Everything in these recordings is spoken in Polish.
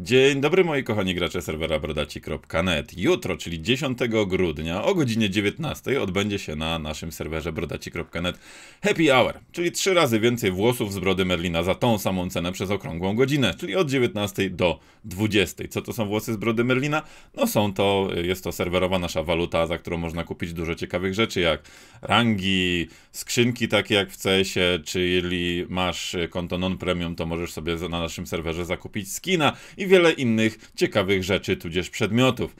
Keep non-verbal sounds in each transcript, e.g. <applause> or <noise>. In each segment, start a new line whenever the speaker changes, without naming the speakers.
Dzień dobry moi kochani gracze serwera brodaci.net. Jutro, czyli 10 grudnia o godzinie 19 odbędzie się na naszym serwerze brodaci.net happy hour, czyli trzy razy więcej włosów z brody Merlina za tą samą cenę przez okrągłą godzinę, czyli od 19 do 20. Co to są włosy z brody Merlina? No są to, y, jest to serwerowa nasza waluta, za którą można kupić dużo ciekawych rzeczy jak rangi, skrzynki takie jak w cs czyli masz konto non-premium, to możesz sobie na naszym serwerze zakupić skina i wiele innych ciekawych rzeczy tudzież przedmiotów.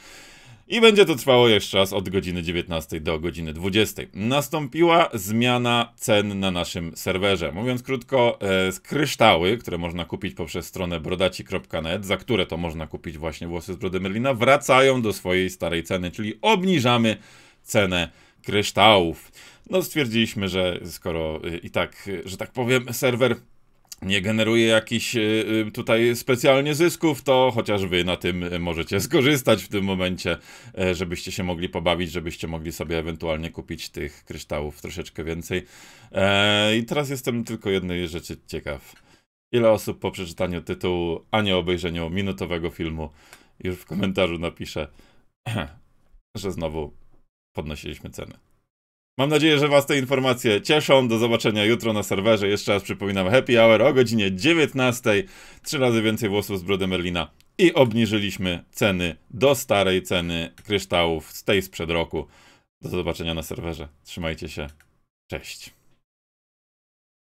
I będzie to trwało jeszcze raz od godziny 19 do godziny 20. Nastąpiła zmiana cen na naszym serwerze. Mówiąc krótko, e, kryształy, które można kupić poprzez stronę brodaci.net, za które to można kupić właśnie włosy z brody Merlina, wracają do swojej starej ceny, czyli obniżamy cenę kryształów. No stwierdziliśmy, że skoro e, i tak, e, że tak powiem, serwer nie generuje jakichś y, y, tutaj specjalnie zysków, to chociaż wy na tym y, możecie <laughs> skorzystać w tym momencie, e, żebyście się mogli pobawić, żebyście mogli sobie ewentualnie kupić tych kryształów troszeczkę więcej. E, I teraz jestem tylko jednej rzeczy ciekaw. Ile osób po przeczytaniu tytułu, a nie obejrzeniu minutowego filmu już w komentarzu napisze, <clears throat> że znowu podnosiliśmy cenę. Mam nadzieję, że Was te informacje cieszą. Do zobaczenia jutro na serwerze. Jeszcze raz przypominam, happy hour o godzinie 19. Trzy razy więcej włosów z brody Merlina. I obniżyliśmy ceny do starej ceny kryształów
z tej sprzed roku. Do zobaczenia na serwerze. Trzymajcie się. Cześć.